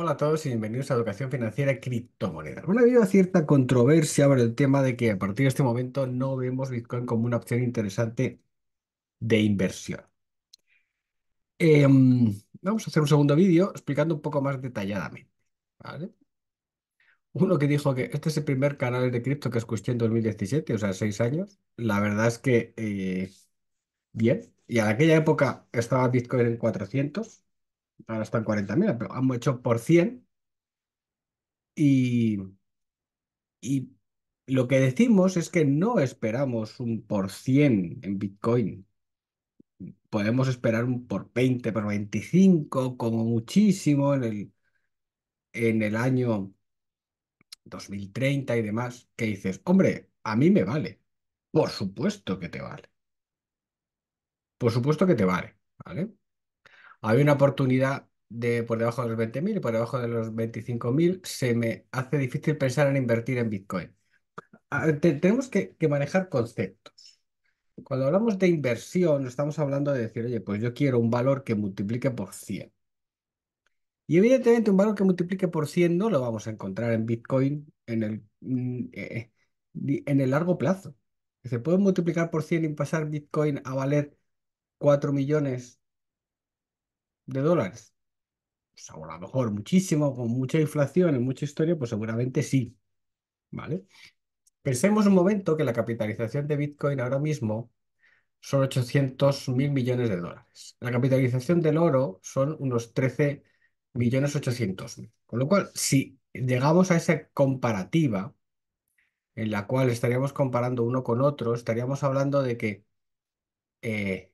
Hola a todos y bienvenidos a Educación Financiera y Criptomonedas. Bueno, ha habido cierta controversia sobre el tema de que a partir de este momento no vemos Bitcoin como una opción interesante de inversión. Em, vamos a hacer un segundo vídeo explicando un poco más detalladamente. Uno que dijo que este es el primer canal de cripto que escuché en 2017, o sea, seis años. La verdad es que eh, bien. Y en aquella época estaba Bitcoin en 400 ahora están 40.000, pero hemos hecho por 100. Y, y lo que decimos es que no esperamos un por 100 en Bitcoin. Podemos esperar un por 20, por 25, como muchísimo en el, en el año 2030 y demás, que dices, hombre, a mí me vale. Por supuesto que te vale. Por supuesto que te vale, ¿vale? había una oportunidad de por debajo de los 20.000 y por debajo de los 25.000, se me hace difícil pensar en invertir en Bitcoin. tenemos que, manejar conceptos. Cuando hablamos de inversión, estamos hablando de decir, oye, pues yo quiero un valor que multiplique por 100. Y evidentemente un valor que multiplique por 100 no lo vamos a encontrar en Bitcoin en el, mm, eh, en el largo plazo. Se puede multiplicar por 100 y pasar Bitcoin a valer 4 millones de dólares? Pues a lo mejor muchísimo, con mucha inflación y mucha historia, pues seguramente sí. ¿Vale? Pensemos un momento que la capitalización de Bitcoin ahora mismo son 800 mil millones de dólares. La capitalización del oro son unos 13 millones Con lo cual, si llegamos a esa comparativa en la cual estaríamos comparando uno con otro, estaríamos hablando de que eh,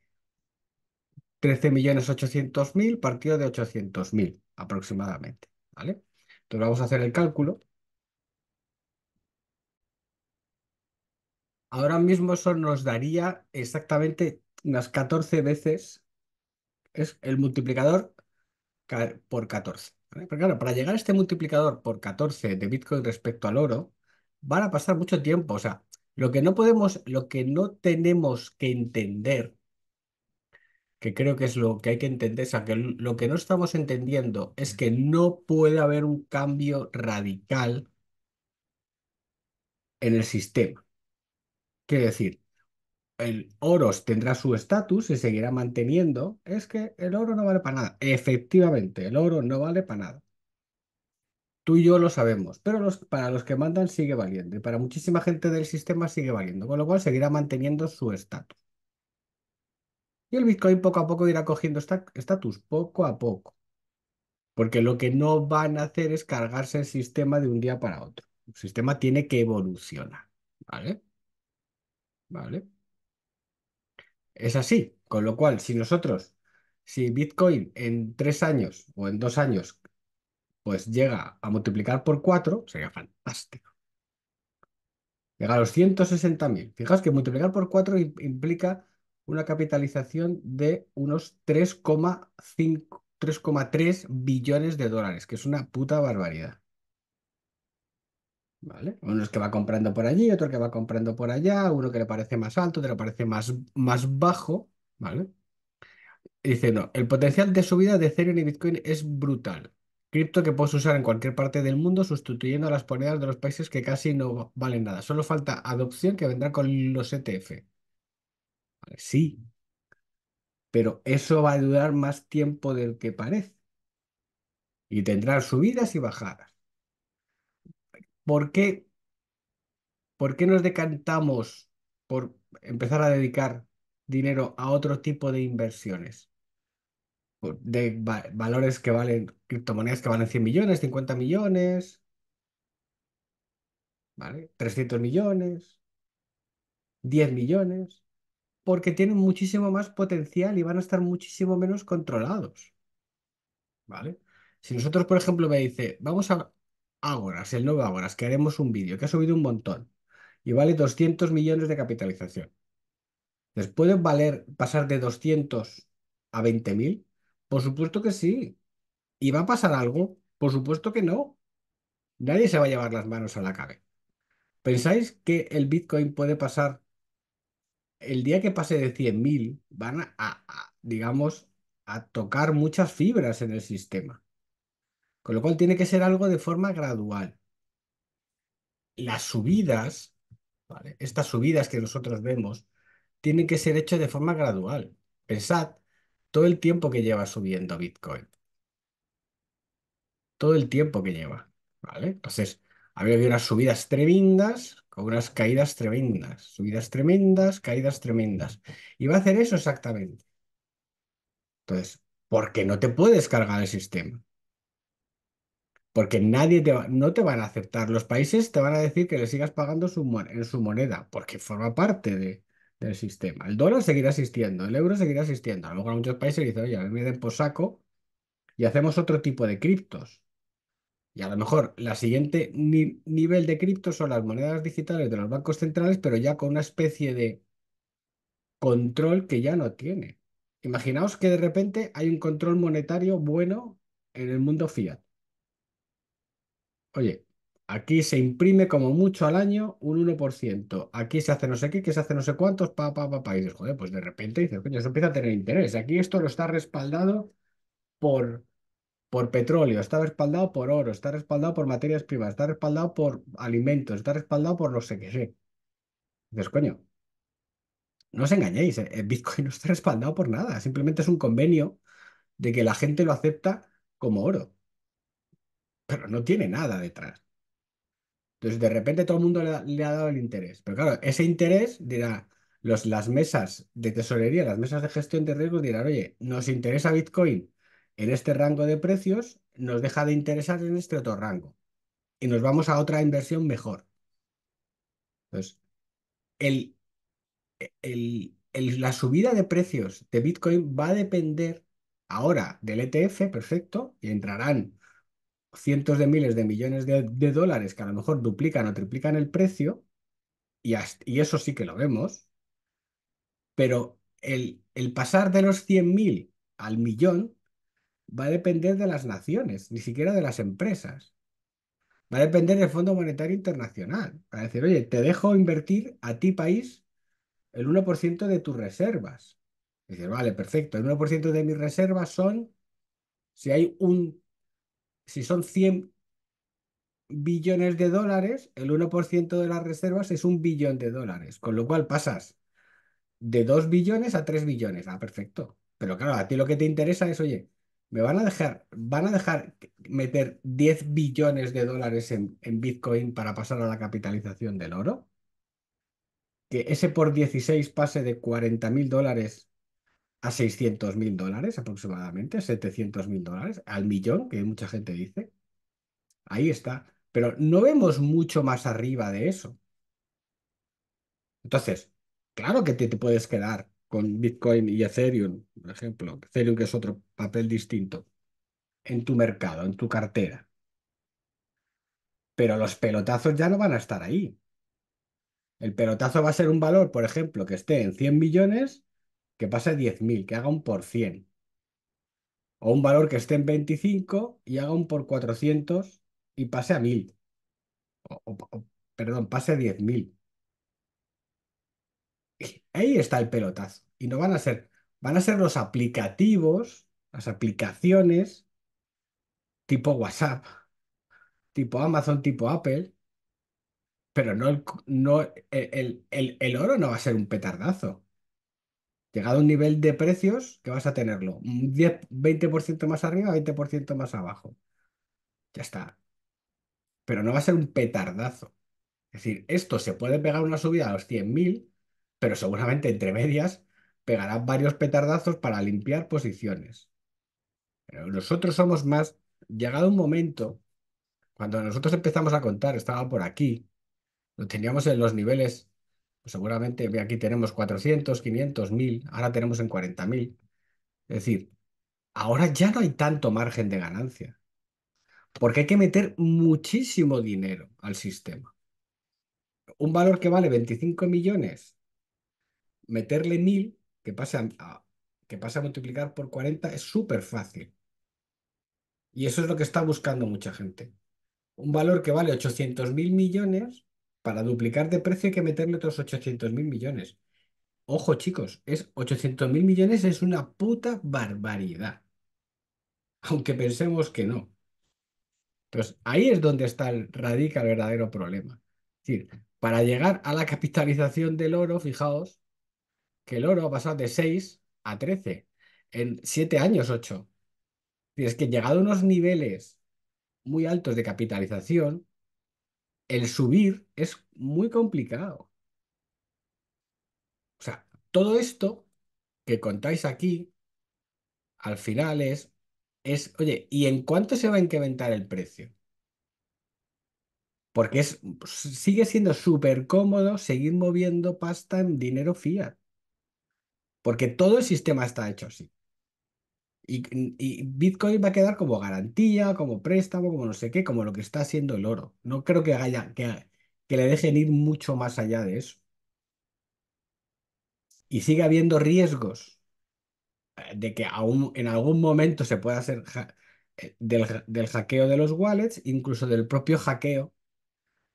13.800.000 partido de 800.000 aproximadamente, ¿vale? Entonces vamos a hacer el cálculo. Ahora mismo eso nos daría exactamente unas 14 veces es el multiplicador por 14. Pero claro, para llegar a este multiplicador por 14 de Bitcoin respecto al oro, van a pasar mucho tiempo. O sea, lo que no podemos, lo que no tenemos que entender que creo que es lo que hay que entender, o sea, que lo que no estamos entendiendo es que no puede haber un cambio radical en el sistema. Quiere decir, el oro tendrá su estatus, y seguirá manteniendo, es que el oro no vale para nada. Efectivamente, el oro no vale para nada. Tú y yo lo sabemos, pero para los que mandan sigue valiendo y para muchísima gente del sistema sigue valiendo, con lo cual seguirá manteniendo su estatus. Y el Bitcoin poco a poco irá cogiendo estatus, poco a poco. Porque lo que no van a hacer es cargarse el sistema de un día para otro. El sistema tiene que evolucionar. ¿Vale? ¿Vale? Es así. Con lo cual, si nosotros, si Bitcoin en tres años o en dos años, pues llega a multiplicar por cuatro, sería fantástico. Llega a los 160.000. Fijaos que multiplicar por cuatro implica una capitalización de unos 3,3 billones de dólares, que es una puta barbaridad. ¿Vale? Uno es que va comprando por allí, otro que va comprando por allá, uno que le parece más alto, otro que le parece más, más bajo, ¿vale? Dice, no, el potencial de subida de Ethereum y Bitcoin es brutal. Cripto que puedes usar en cualquier parte del mundo sustituyendo a las monedas de los países que casi no valen nada. Solo falta adopción que vendrá con los ETF. Pues sí, pero eso va a durar más tiempo del que parece y tendrá subidas y bajadas. ¿Por qué, por qué nos decantamos por empezar a dedicar dinero a otro tipo de inversiones? De valores que valen, criptomonedas que valen 100 millones, 50 millones, ¿vale? 300 millones, 10 millones porque tienen muchísimo más potencial y van a estar muchísimo menos controlados. ¿Vale? Si nosotros, por ejemplo, me dice, vamos a Ágoras, el nuevo Ágoras, que haremos un vídeo que ha subido un montón y vale 200 millones de capitalización. ¿Les puede valer pasar de 200 a 20.000? Por supuesto que sí. ¿Y va a pasar algo? Por supuesto que no. Nadie se va a llevar las manos a la cabeza. ¿Pensáis que el Bitcoin puede pasar el día que pase de 100.000 van a, digamos, a tocar muchas fibras en el sistema. Con lo cual tiene que ser algo de forma gradual. Las subidas, ¿vale? estas subidas que nosotros vemos, tienen que ser hechas de forma gradual. Pensad todo el tiempo que lleva subiendo Bitcoin. Todo el tiempo que lleva. ¿vale? Entonces, había unas subidas tremendas con unas caídas tremendas, subidas tremendas, caídas tremendas. Y va a hacer eso exactamente. Entonces, ¿por qué no te puedes cargar el sistema. Porque nadie te va, no te van a aceptar. Los países te van a decir que le sigas pagando en su moneda, porque forma parte de, del sistema. El dólar seguirá existiendo, el euro seguirá existiendo. A lo mejor muchos países dicen, oye, a me por saco y hacemos otro tipo de criptos. Y a lo mejor la siguiente nivel de cripto son las monedas digitales de los bancos centrales, pero ya con una especie de control que ya no tiene. Imaginaos que de repente hay un control monetario bueno en el mundo fiat. Oye, aquí se imprime como mucho al año un 1%. Aquí se hace no sé qué, que se hace no sé cuántos, pa, pa, pa, pa. Y dices, joder, pues de repente dices, coño, empieza a tener interés. Aquí esto lo está respaldado por por petróleo, está respaldado por oro, está respaldado por materias primas, está respaldado por alimentos, está respaldado por no sé qué sé. Entonces, coño, no os engañéis, eh, el Bitcoin no está respaldado por nada, simplemente es un convenio de que la gente lo acepta como oro, pero no tiene nada detrás. Entonces, de repente todo el mundo le, ha dado el interés, pero claro, ese interés dirá, los, las mesas de tesorería, las mesas de gestión de riesgos dirán, oye, nos interesa Bitcoin, en este rango de precios, nos deja de interesar en este otro rango y nos vamos a otra inversión mejor. Entonces, el, el, la subida de precios de Bitcoin va a depender ahora del ETF, perfecto, y entrarán cientos de miles de millones de, dólares que a lo mejor duplican o triplican el precio, y, y eso sí que lo vemos, pero el, el pasar de los 100.000 al millón va a depender de las naciones, ni siquiera de las empresas. Va a depender del Fondo Monetario Internacional. Para decir, oye, te dejo invertir a ti país el 1% de tus reservas. Dices, vale, perfecto, el 1% de mis reservas son, si hay un, si son 100 billones de dólares, el 1% de las reservas es un billón de dólares, con lo cual pasas de 2 billones a 3 billones. Ah, perfecto. Pero claro, a ti lo que te interesa es, oye, ¿Me van a dejar, van a dejar meter 10 billones de dólares en, Bitcoin para pasar a la capitalización del oro? Que ese por 16 pase de 40 mil dólares a 600 mil dólares aproximadamente, 700 mil dólares, al millón, que mucha gente dice. Ahí está. Pero no vemos mucho más arriba de eso. Entonces, claro que te puedes quedar con Bitcoin y Ethereum, por ejemplo, Ethereum que es otro papel distinto, en tu mercado, en tu cartera. Pero los pelotazos ya no van a estar ahí. El pelotazo va a ser un valor, por ejemplo, que esté en 100 millones, que pase a 10.000, que haga un por 100. O un valor que esté en 25 y haga un por 400 y pase a 1.000. O, perdón, pase a 10.000 ahí está el pelotazo. Y no van a ser, van a ser los aplicativos, las aplicaciones tipo WhatsApp, tipo Amazon, tipo Apple, pero no el, no, el, oro no va a ser un petardazo. Llegado a un nivel de precios que vas a tenerlo 10, 20% más arriba, 20% más abajo. Ya está. Pero no va a ser un petardazo. Es decir, esto se puede pegar una subida a los 100.000 pero seguramente entre medias pegarán varios petardazos para limpiar posiciones. Pero nosotros somos más, llegado un momento, cuando nosotros empezamos a contar, estaba por aquí, lo teníamos en los niveles, pues seguramente aquí tenemos 400, 500, 1000, ahora tenemos en 40.000. Es decir, ahora ya no hay tanto margen de ganancia, porque hay que meter muchísimo dinero al sistema. Un valor que vale 25 millones meterle mil que pasa a, que pasa a multiplicar por 40, es súper fácil. Y eso es lo que está buscando mucha gente. Un valor que vale 800 mil millones, para duplicar de precio hay que meterle otros 800 mil millones. Ojo chicos, es 800 mil millones es una puta barbaridad. Aunque pensemos que no. Entonces, ahí es donde está el, radica el verdadero problema. Es decir, para llegar a la capitalización del oro, fijaos, que el oro ha pasado de 6 a 13, en 7 años 8. es que llegado a unos niveles muy altos de capitalización, el subir es muy complicado. O sea, todo esto que contáis aquí, al final es, es, oye, ¿y en cuánto se va a incrementar el precio? Porque es, sigue siendo súper cómodo seguir moviendo pasta en dinero fiat porque todo el sistema está hecho así. Y, Bitcoin va a quedar como garantía, como préstamo, como no sé qué, como lo que está haciendo el oro. No creo que, haya, que, le dejen ir mucho más allá de eso. Y sigue habiendo riesgos eh, de que en algún momento se pueda hacer eh, del, del hackeo de los wallets, incluso del propio hackeo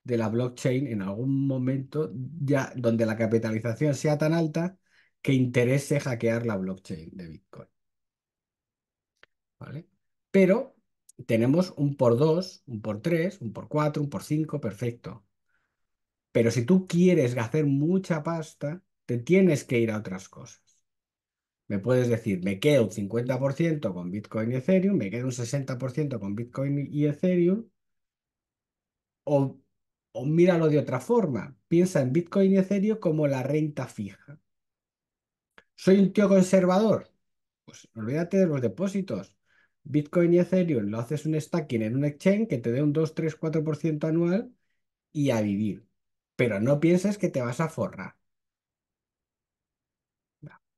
de la blockchain en algún momento, ya donde la capitalización sea tan alta que interese hackear la blockchain de Bitcoin. ¿Vale? Pero tenemos un por 2, un por 3, un por 4, un por 5, perfecto. Pero si tú quieres hacer mucha pasta, te tienes que ir a otras cosas. Me puedes decir, me quedo un 50% con Bitcoin y Ethereum, me quedo un 60% con Bitcoin y Ethereum, o, o míralo de otra forma. Piensa en Bitcoin y Ethereum como la renta fija. ¿Soy un tío conservador? Pues olvídate de los depósitos. Bitcoin y Ethereum lo haces un stacking en un exchange que te dé un 2, 3, 4% anual y a vivir. Pero no pienses que te vas a forrar.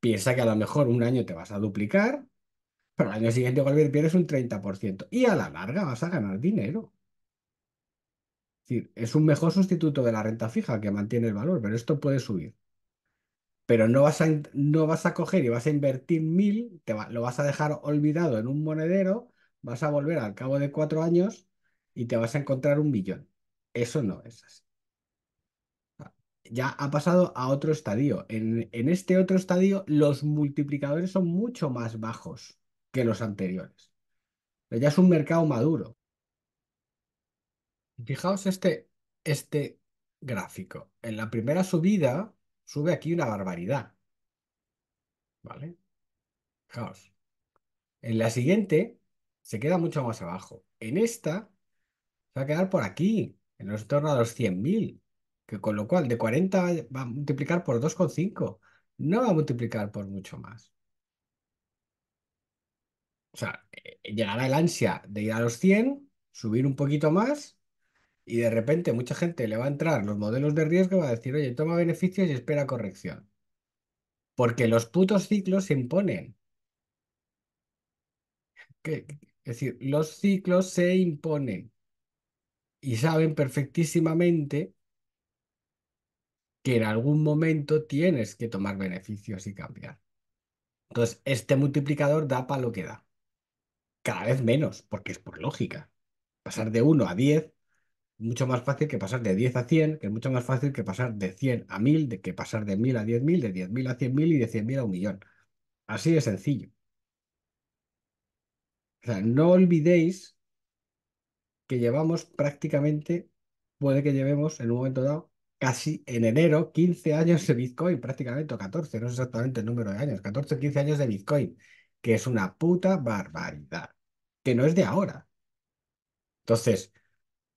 Piensa que a lo mejor un año te vas a duplicar, pero al año siguiente volver pierdes un 30%. Y a la larga vas a ganar dinero. Es decir, es un mejor sustituto de la renta fija que mantiene el valor, pero esto puede subir pero no vas a, no vas a coger y vas a invertir mil, te lo vas a dejar olvidado en un monedero, vas a volver al cabo de cuatro años y te vas a encontrar un millón. Eso no es así. Ya ha pasado a otro estadio. En, este otro estadio los multiplicadores son mucho más bajos que los anteriores. Pero ya es un mercado maduro. Fijaos este, este gráfico. En la primera subida, sube aquí una barbaridad. ¿Vale? Fijaos. En la siguiente se queda mucho más abajo. En esta se va a quedar por aquí, en los torno a los 100.000, que con lo cual de 40 va a multiplicar por 2,5. No va a multiplicar por mucho más. O sea, eh, llegará el ansia de ir a los 100, subir un poquito más y de repente mucha gente le va a entrar los modelos de riesgo y va a decir, oye, toma beneficios y espera corrección. Porque los putos ciclos se imponen. es decir, los ciclos se imponen y saben perfectísimamente que en algún momento tienes que tomar beneficios y cambiar. Entonces, este multiplicador da para lo que da. Cada vez menos, porque es por lógica. Pasar de 1 a 10 mucho más fácil que pasar de 10 a 100, que es mucho más fácil que pasar de 100 a 1000, de que pasar de 1000 a 10.000, de 10.000 a 100.000 y de 100.000 a un millón. Así de sencillo. O sea, no olvidéis que llevamos prácticamente, puede que llevemos en un momento dado, casi en enero, 15 años de Bitcoin, prácticamente, o 14, no es exactamente el número de años, 14 o 15 años de Bitcoin, que es una puta barbaridad, que no es de ahora. Entonces,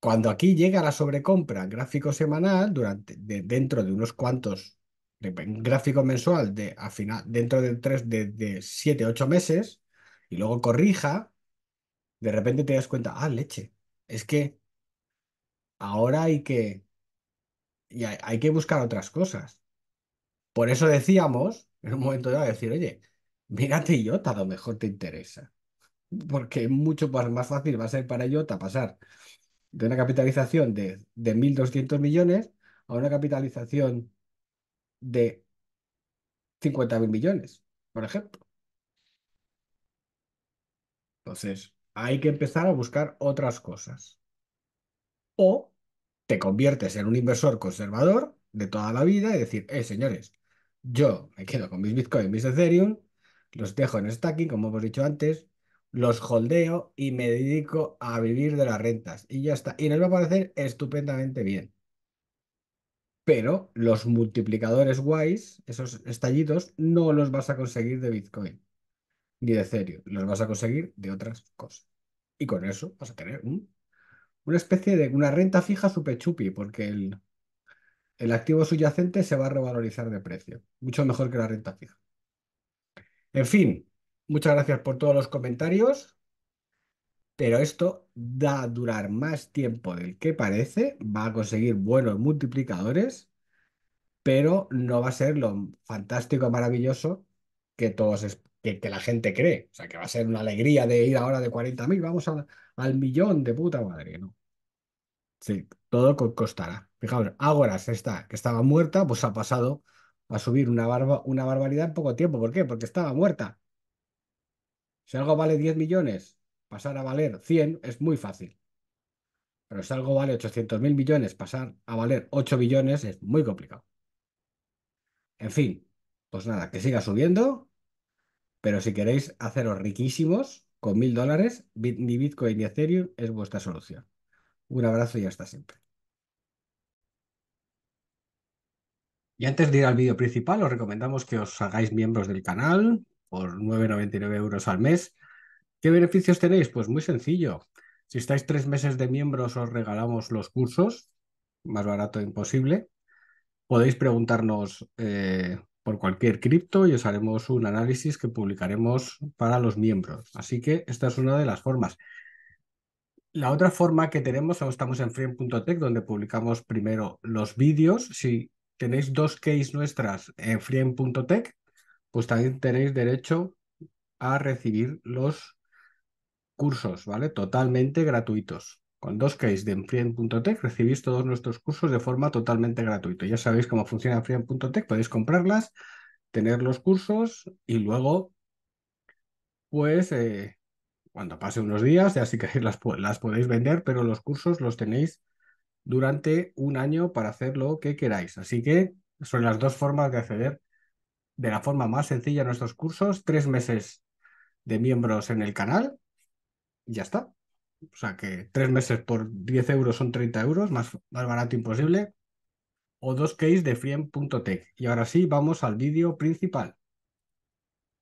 cuando aquí llega la sobrecompra gráfico semanal, durante, dentro de unos cuantos, gráfico mensual de, final, dentro de, tres, de, siete, ocho meses, y luego corrija, de repente te das cuenta, ah, leche, es que ahora hay que, y hay, que buscar otras cosas. Por eso decíamos, en un momento dado, decir, oye, mírate IOTA, lo mejor te interesa. Porque mucho más, más fácil va a ser para IOTA pasar de una capitalización de, 1.200 millones a una capitalización de 50.000 millones, por ejemplo. Entonces, hay que empezar a buscar otras cosas. O te conviertes en un inversor conservador de toda la vida y decir, eh, señores, yo me quedo con mis Bitcoin, mis Ethereum, los dejo en stacking, como hemos dicho antes, los holdeo y me dedico a vivir de las rentas. Y ya está. Y nos va a parecer estupendamente bien. Pero los multiplicadores guays, esos estallidos no los vas a conseguir de Bitcoin ni de serio, Los vas a conseguir de otras cosas. Y con eso vas a tener una especie de una renta fija super chupi, porque el, el activo subyacente se va a revalorizar de precio. Mucho mejor que la renta fija. En fin, Muchas gracias por todos los comentarios, pero esto da a durar más tiempo del que parece, va a conseguir buenos multiplicadores, pero no va a ser lo fantástico, maravilloso que todos que, la gente cree. O sea, que va a ser una alegría de ir ahora de 40.000, vamos al millón de puta madre, ¿no? Sí, todo costará. Fijaos, se está, que estaba muerta, pues ha pasado a subir una, barba, una barbaridad en poco tiempo. ¿Por qué? Porque estaba muerta. Si algo vale 10 millones, pasar a valer 100 es muy fácil. Pero si algo vale 800 mil millones, pasar a valer 8 billones es muy complicado. En fin, pues nada, que siga subiendo. Pero si queréis haceros riquísimos con mil dólares, ni Bitcoin ni Ethereum es vuestra solución. Un abrazo y hasta siempre. Y antes de ir al vídeo principal, os recomendamos que os hagáis miembros del canal, por 9,99 euros al mes. ¿Qué beneficios tenéis? Pues muy sencillo. Si estáis tres meses de miembros, os regalamos los cursos, más barato imposible. Podéis preguntarnos eh, por cualquier cripto y os haremos un análisis que publicaremos para los miembros. Así que esta es una de las formas. La otra forma que tenemos, estamos en frame.tech, donde publicamos primero los vídeos. Si tenéis dos case nuestras en frame.tech, pues también tenéis derecho a recibir los cursos, ¿vale? Totalmente gratuitos. Con dos keys de Friend.tech recibís todos nuestros cursos de forma totalmente gratuita. Ya sabéis cómo funciona Friend.tech, podéis comprarlas, tener los cursos y luego, pues, eh, cuando pase unos días, ya sí que las podéis vender, pero los cursos los tenéis durante un año para hacer lo que queráis. Así que son las dos formas de acceder de la forma más sencilla nuestros cursos, tres meses de miembros en el canal ya está. O sea que tres meses por 10 euros son 30 euros, más, barato imposible. O dos case de e tech Y ahora sí, vamos al vídeo principal.